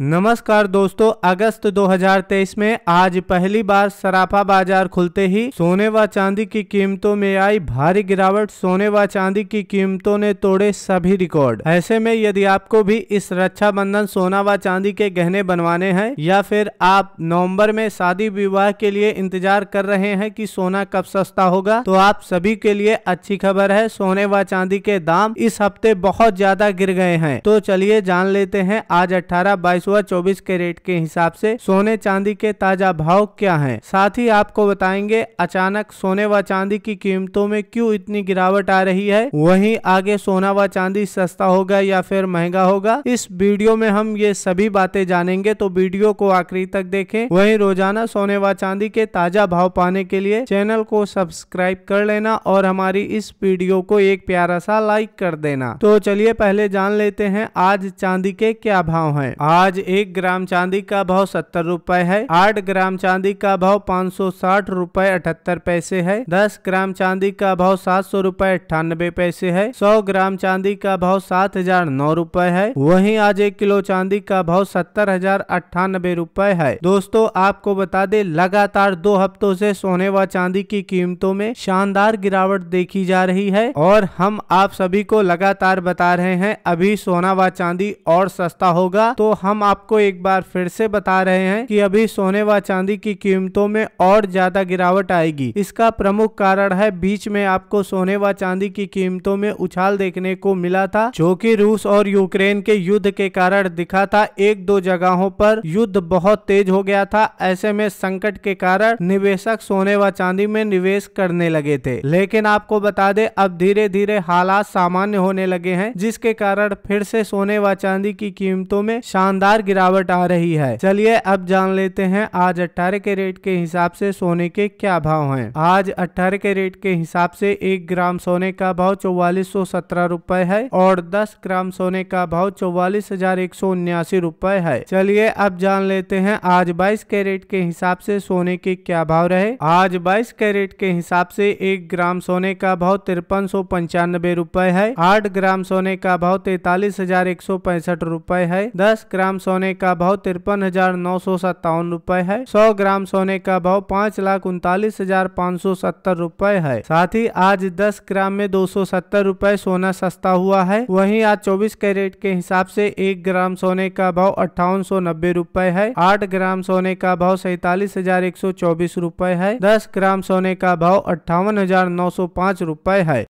नमस्कार दोस्तों अगस्त 2023 में आज पहली बार सराफा बाजार खुलते ही सोने व चांदी की कीमतों में आई भारी गिरावट सोने व चांदी की कीमतों ने तोड़े सभी रिकॉर्ड ऐसे में यदि आपको भी इस रक्षाबंधन सोना व चांदी के गहने बनवाने हैं या फिर आप नवंबर में शादी विवाह के लिए इंतजार कर रहे हैं कि सोना कब सस्ता होगा तो आप सभी के लिए अच्छी खबर है सोने व चांदी के दाम इस हफ्ते बहुत ज्यादा गिर गए हैं तो चलिए जान लेते हैं आज अठारह बाईस सुबह वक्त के रेट के हिसाब से सोने चांदी के ताजा भाव क्या है साथ ही आपको बताएंगे अचानक सोने व चांदी की कीमतों में क्यूँ इतनी गिरावट आ रही है वही आगे सोना व चांदी सस्ता होगा या फिर महंगा होगा इस वीडियो में हम ये सभी बातें जानेंगे तो वीडियो को आखिरी तक देखे वही रोजाना सोने व चांदी के ताजा भाव पाने के लिए चैनल को सब्सक्राइब कर लेना और हमारी इस वीडियो को एक प्यारा सा लाइक कर देना तो चलिए पहले जान लेते हैं आज चांदी के क्या भाव हैं आज आज एक ग्राम चांदी का भाव सत्तर रूपए है आठ ग्राम चांदी का भाव पाँच सौ साठ रूपए अठहत्तर पैसे है दस ग्राम चांदी का भाव सात सौ रूपए अट्ठानबे पैसे है सौ ग्राम चांदी का भाव सात हजार नौ रूपए है वही आज एक किलो चांदी का भाव सत्तर हजार अट्ठानबे रूपए है दोस्तों आपको बता दे लगातार दो हफ्तों से सोने व चांदी की कीमतों में शानदार गिरावट देखी जा रही है और हम आप सभी को लगातार बता रहे हैं अभी सोना व चांदी और सस्ता होगा तो हम आपको एक बार फिर से बता रहे हैं कि अभी सोने व चांदी की कीमतों में और ज्यादा गिरावट आएगी इसका प्रमुख कारण है बीच में आपको सोने व चांदी की कीमतों में उछाल देखने को मिला था जो कि रूस और यूक्रेन के युद्ध के कारण दिखा था एक दो जगहों पर युद्ध बहुत तेज हो गया था ऐसे में संकट के कारण निवेशक सोने व चांदी में निवेश करने लगे थे लेकिन आपको बता दे अब धीरे धीरे हालात सामान्य होने लगे हैं जिसके कारण फिर से सोने व चांदी की कीमतों में शानदार लगातार गिरावट आ रही है चलिए अब जान लेते हैं आज अट्ठारह के रेट के हिसाब से सोने के क्या भाव है आज अट्ठारह के रेट के हिसाब से एक ग्राम सोने का भाव चौवालीस सौ सत्रह रूपए है और दस ग्राम सोने का भाव चौवालीस हजार एक सौ उन्यासी रूपए है चलिए अब जान लेते हैं आज बाईस कैरेट के हिसाब से सोने के क्या भाव रहे आज बाईस कैरेट के हिसाब से एक ग्राम सोने का भाव तिरपन सौ पंचानबे रूपए है आठ ग्राम सोने का भाव तैतालीस हजार एक सौ पैंसठ रूपए है दस ग्राम सोने का भाव तिरपन हजार नौ सौ सत्तावन रूपए है सौ ग्राम सोने का भाव पाँच लाख उनतालीस हजार पाँच सौ सत्तर रूपए है साथ ही आज दस ग्राम में दो सौ सत्तर रूपए सोना सस्ता हुआ है वहीं आज चौबीस कैरेट के हिसाब से एक ग्राम सोने का भाव अट्ठावन सौ नब्बे रूपए है आठ ग्राम सोने का भाव सैतालीस हजार एक सौ चौबीस रूपए है दस ग्राम सोने का भाव अट्ठावन हजार नौ सौ पाँच रूपए है